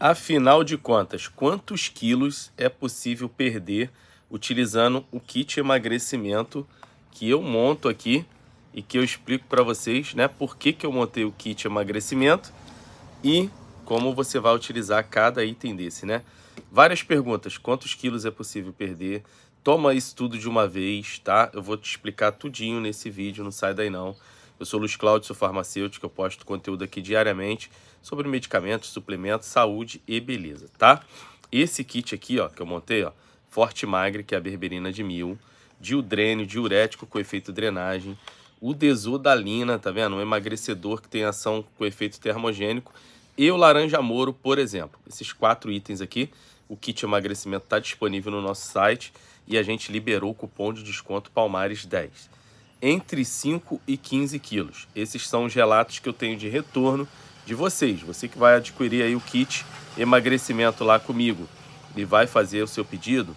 Afinal de contas, quantos quilos é possível perder utilizando o kit emagrecimento que eu monto aqui e que eu explico para vocês, né, por que, que eu montei o kit emagrecimento e como você vai utilizar cada item desse, né? Várias perguntas, quantos quilos é possível perder? Toma isso tudo de uma vez, tá? Eu vou te explicar tudinho nesse vídeo, não sai daí não. Eu sou Luiz Cláudio, sou farmacêutico, eu posto conteúdo aqui diariamente sobre medicamentos, suplementos, saúde e beleza, tá? Esse kit aqui, ó, que eu montei, ó, Forte Magre, que é a berberina de mil, diudrênio, diurético com efeito drenagem, o desodalina, tá vendo? Um emagrecedor que tem ação com efeito termogênico e o laranja moro, por exemplo. Esses quatro itens aqui, o kit emagrecimento está disponível no nosso site e a gente liberou o cupom de desconto Palmares 10 entre 5 e 15 quilos. Esses são os relatos que eu tenho de retorno de vocês. Você que vai adquirir aí o kit emagrecimento lá comigo e vai fazer o seu pedido,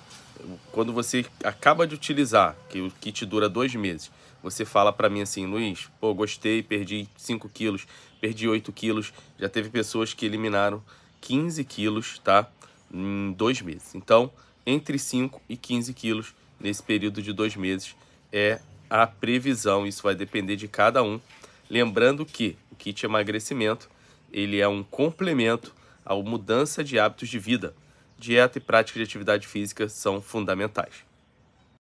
quando você acaba de utilizar, que o kit dura dois meses, você fala para mim assim, Luiz, pô, gostei, perdi 5 quilos, perdi 8 quilos. Já teve pessoas que eliminaram 15 quilos, tá? Em dois meses. Então, entre 5 e 15 quilos nesse período de dois meses é a previsão. Isso vai depender de cada um. Lembrando que o kit emagrecimento ele é um complemento à mudança de hábitos de vida. Dieta e prática de atividade física são fundamentais.